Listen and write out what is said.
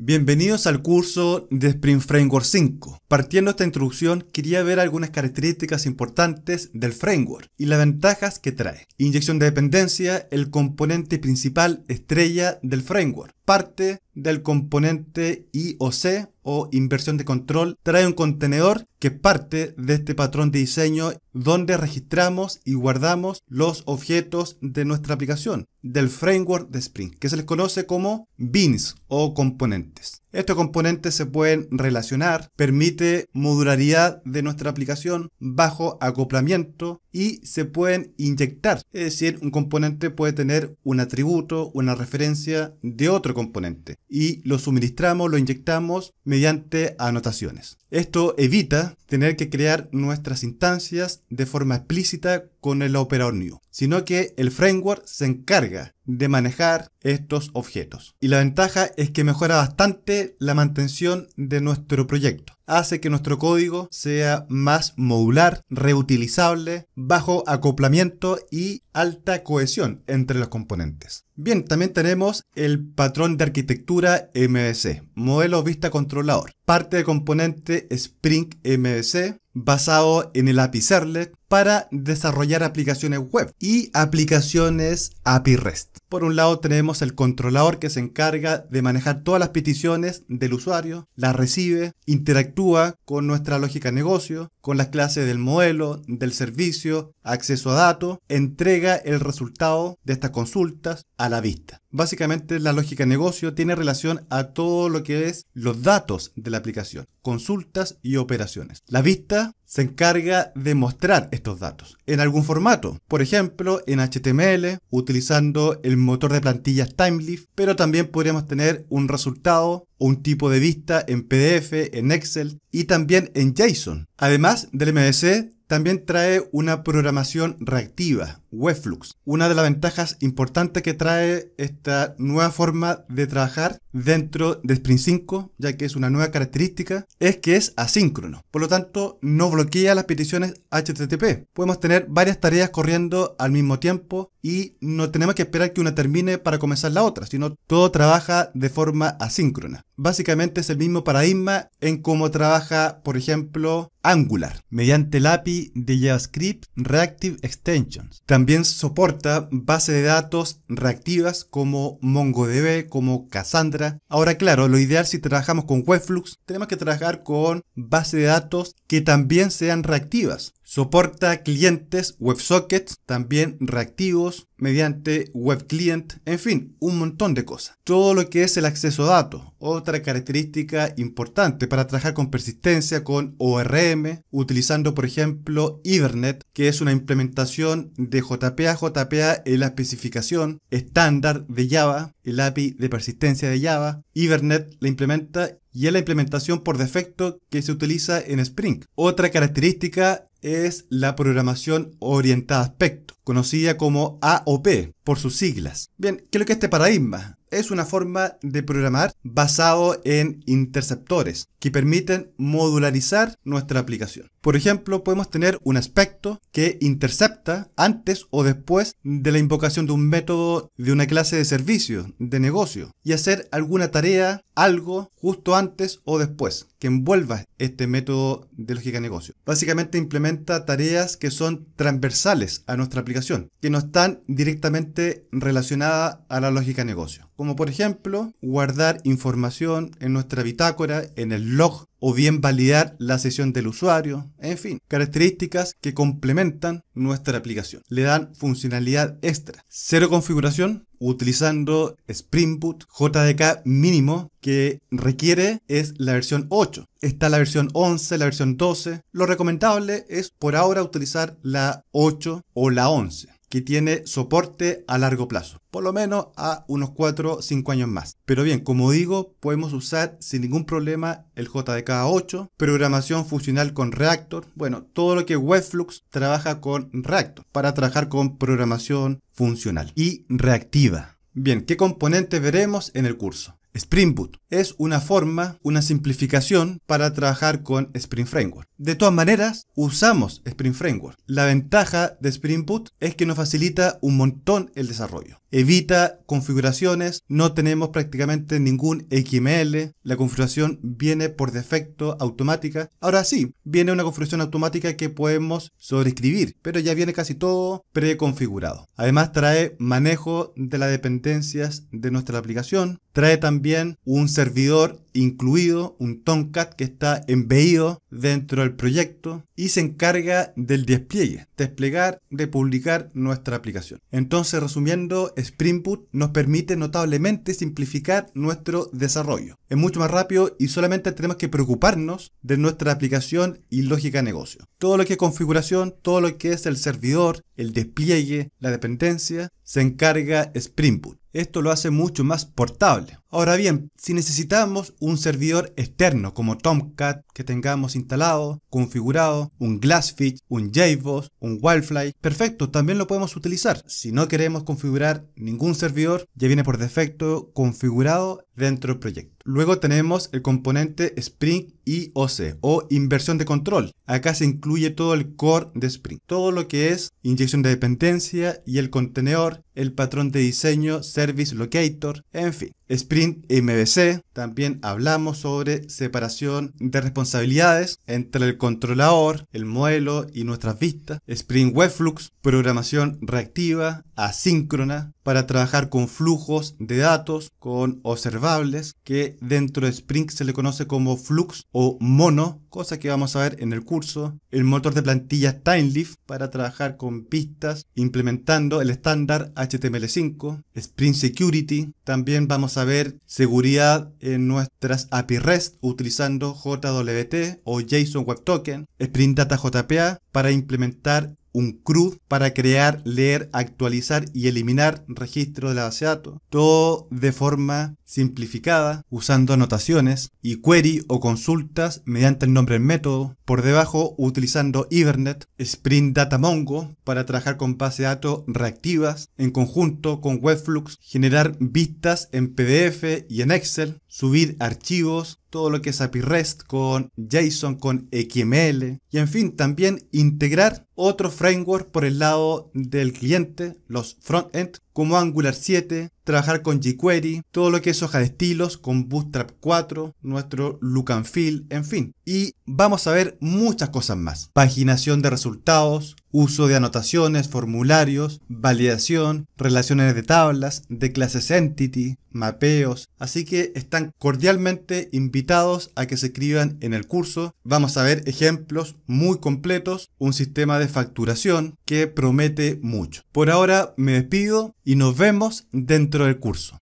Bienvenidos al curso de Spring Framework 5. Partiendo de esta introducción, quería ver algunas características importantes del framework y las ventajas que trae. Inyección de dependencia, el componente principal estrella del framework parte del componente IOC o inversión de control trae un contenedor que parte de este patrón de diseño donde registramos y guardamos los objetos de nuestra aplicación del framework de Spring que se les conoce como bins o componentes. Estos componentes se pueden relacionar, permite modularidad de nuestra aplicación, bajo acoplamiento y se pueden inyectar. Es decir, un componente puede tener un atributo, una referencia de otro componente y lo suministramos, lo inyectamos mediante anotaciones. Esto evita tener que crear nuestras instancias de forma explícita con el operador new sino que el framework se encarga de manejar estos objetos. Y la ventaja es que mejora bastante la mantención de nuestro proyecto. Hace que nuestro código sea más modular, reutilizable, bajo acoplamiento y alta cohesión entre los componentes. Bien, también tenemos el patrón de arquitectura MVC, modelo vista controlador, parte de componente Spring MVC basado en el API Serlet para desarrollar aplicaciones web y aplicaciones API REST. Por un lado tenemos el controlador que se encarga de manejar todas las peticiones del usuario, las recibe, interactúa con nuestra lógica de negocio, con las clases del modelo, del servicio, acceso a datos, entrega el resultado de estas consultas a la vista. Básicamente la lógica de negocio tiene relación a todo lo que es los datos de la aplicación, consultas y operaciones. La vista se encarga de mostrar estos datos en algún formato, por ejemplo en HTML, utilizando el motor de plantillas Timelift. pero también podríamos tener un resultado o un tipo de vista en PDF, en Excel y también en JSON. Además del MDC. También trae una programación reactiva, Webflux. Una de las ventajas importantes que trae esta nueva forma de trabajar dentro de Spring 5, ya que es una nueva característica, es que es asíncrono. Por lo tanto, no bloquea las peticiones HTTP. Podemos tener varias tareas corriendo al mismo tiempo y no tenemos que esperar que una termine para comenzar la otra, sino todo trabaja de forma asíncrona. Básicamente es el mismo paradigma en cómo trabaja, por ejemplo, Angular, mediante el API de JavaScript Reactive Extensions. También soporta bases de datos reactivas como MongoDB, como Cassandra. Ahora claro, lo ideal si trabajamos con Webflux, tenemos que trabajar con bases de datos que también sean reactivas. Soporta clientes WebSockets, también reactivos, mediante WebClient, en fin, un montón de cosas. Todo lo que es el acceso a datos, otra característica importante para trabajar con persistencia, con ORM, utilizando por ejemplo Ibernet, que es una implementación de JPA. JPA en la especificación estándar de Java, el API de persistencia de Java. Ibernet la implementa y es la implementación por defecto que se utiliza en Spring. Otra característica es la programación orientada a aspecto conocida como AOP por sus siglas. Bien, ¿qué es lo que este paradigma? es una forma de programar basado en interceptores que permiten modularizar nuestra aplicación. Por ejemplo, podemos tener un aspecto que intercepta antes o después de la invocación de un método de una clase de servicio, de negocio, y hacer alguna tarea, algo, justo antes o después que envuelva este método de lógica de negocio. Básicamente implementa tareas que son transversales a nuestra aplicación que no están directamente relacionadas a la lógica de negocio como por ejemplo guardar información en nuestra bitácora, en el log, o bien validar la sesión del usuario, en fin, características que complementan nuestra aplicación, le dan funcionalidad extra. Cero configuración, utilizando Spring Boot JDK mínimo que requiere es la versión 8. Está la versión 11, la versión 12. Lo recomendable es por ahora utilizar la 8 o la 11 que tiene soporte a largo plazo, por lo menos a unos 4 o 5 años más. Pero bien, como digo, podemos usar sin ningún problema el JDK8, programación funcional con Reactor, bueno, todo lo que Webflux trabaja con Reactor para trabajar con programación funcional y reactiva. Bien, ¿qué componentes veremos en el curso? Spring Boot. Es una forma, una simplificación para trabajar con Spring Framework. De todas maneras, usamos Spring Framework. La ventaja de Spring Boot es que nos facilita un montón el desarrollo. Evita configuraciones, no tenemos prácticamente ningún XML, la configuración viene por defecto automática. Ahora sí, viene una configuración automática que podemos sobreescribir, pero ya viene casi todo preconfigurado. Además trae manejo de las dependencias de nuestra aplicación, trae también un servidor incluido un Tomcat que está embebido dentro del proyecto y se encarga del despliegue, desplegar, de publicar nuestra aplicación. Entonces, resumiendo, Spring Boot nos permite notablemente simplificar nuestro desarrollo. Es mucho más rápido y solamente tenemos que preocuparnos de nuestra aplicación y lógica de negocio. Todo lo que es configuración, todo lo que es el servidor, el despliegue, la dependencia, se encarga Spring Boot. Esto lo hace mucho más portable. Ahora bien, si necesitamos un un servidor externo como Tomcat que tengamos instalado, configurado, un Glassfish, un JBoss, un Wildfly. Perfecto, también lo podemos utilizar. Si no queremos configurar ningún servidor, ya viene por defecto configurado dentro del proyecto. Luego tenemos el componente Spring IOC o inversión de control. Acá se incluye todo el core de Spring, todo lo que es inyección de dependencia y el contenedor, el patrón de diseño, service locator, en fin. Spring MVC, también hablamos sobre separación de responsabilidades entre el controlador, el modelo y nuestras vistas. Spring Webflux, programación reactiva, asíncrona, para trabajar con flujos de datos, con observables, que dentro de Spring se le conoce como flux o mono, cosa que vamos a ver en el curso. El motor de plantillas Timelift, para trabajar con pistas, implementando el estándar HTML5. Spring Security, también vamos a ver seguridad en nuestras API REST utilizando JWT o JSON Web Token. Spring Data JPA para implementar un CRUD para crear, leer, actualizar y eliminar registros de la base de datos. Todo de forma simplificada, usando anotaciones y query o consultas mediante el nombre del método, por debajo utilizando Ibernet, Sprint Data Mongo para trabajar con bases de datos reactivas en conjunto con Webflux, generar vistas en PDF y en Excel, subir archivos, todo lo que es API REST con JSON, con XML y en fin, también integrar otro framework por el lado del cliente, los front-end, como Angular 7, trabajar con jQuery, todo lo que es hoja de estilos, con Bootstrap 4, nuestro look and feel, en fin. Y vamos a ver muchas cosas más. Paginación de resultados, uso de anotaciones, formularios, validación, relaciones de tablas, de clases entity, mapeos, así que están cordialmente invitados a que se escriban en el curso. Vamos a ver ejemplos muy completos, un sistema de facturación que promete mucho. Por ahora me despido y nos vemos dentro del curso.